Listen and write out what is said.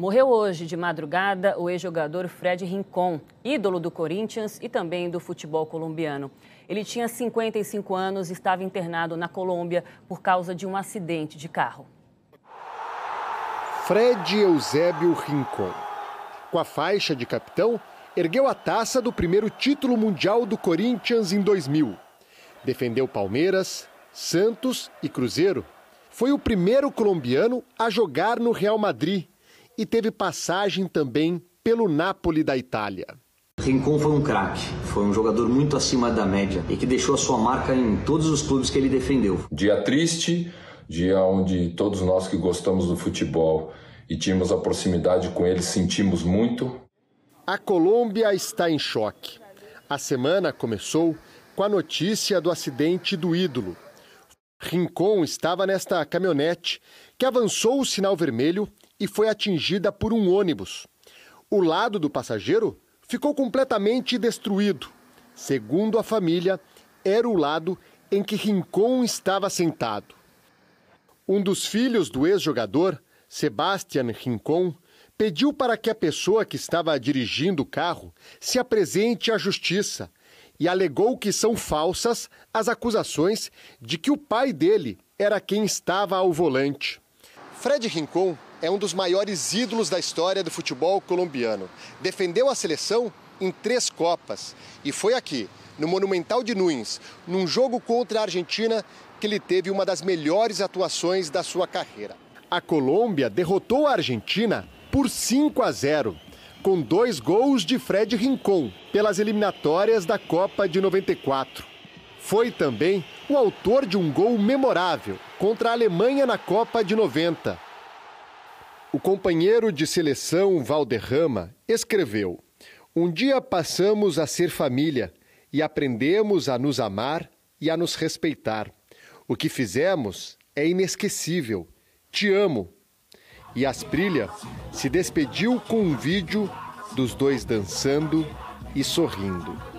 Morreu hoje de madrugada o ex-jogador Fred Rincon, ídolo do Corinthians e também do futebol colombiano. Ele tinha 55 anos e estava internado na Colômbia por causa de um acidente de carro. Fred Eusébio Rincon. Com a faixa de capitão, ergueu a taça do primeiro título mundial do Corinthians em 2000. Defendeu Palmeiras, Santos e Cruzeiro. Foi o primeiro colombiano a jogar no Real Madrid e teve passagem também pelo Napoli da Itália. Rincon foi um craque, foi um jogador muito acima da média e que deixou a sua marca em todos os clubes que ele defendeu. Dia triste, dia onde todos nós que gostamos do futebol e tínhamos a proximidade com ele sentimos muito. A Colômbia está em choque. A semana começou com a notícia do acidente do ídolo. Rincon estava nesta caminhonete que avançou o sinal vermelho e foi atingida por um ônibus. O lado do passageiro ficou completamente destruído. Segundo a família, era o lado em que Rincon estava sentado. Um dos filhos do ex-jogador, Sebastian Rincon, pediu para que a pessoa que estava dirigindo o carro se apresente à justiça e alegou que são falsas as acusações de que o pai dele era quem estava ao volante. Fred Rincon é um dos maiores ídolos da história do futebol colombiano. Defendeu a seleção em três Copas e foi aqui, no Monumental de Nunes, num jogo contra a Argentina, que ele teve uma das melhores atuações da sua carreira. A Colômbia derrotou a Argentina por 5 a 0, com dois gols de Fred Rincon pelas eliminatórias da Copa de 94. Foi também o autor de um gol memorável contra a Alemanha na Copa de 90 o companheiro de seleção Valderrama escreveu: Um dia passamos a ser família e aprendemos a nos amar e a nos respeitar. O que fizemos é inesquecível. Te amo. E Asprilha se despediu com um vídeo dos dois dançando e sorrindo.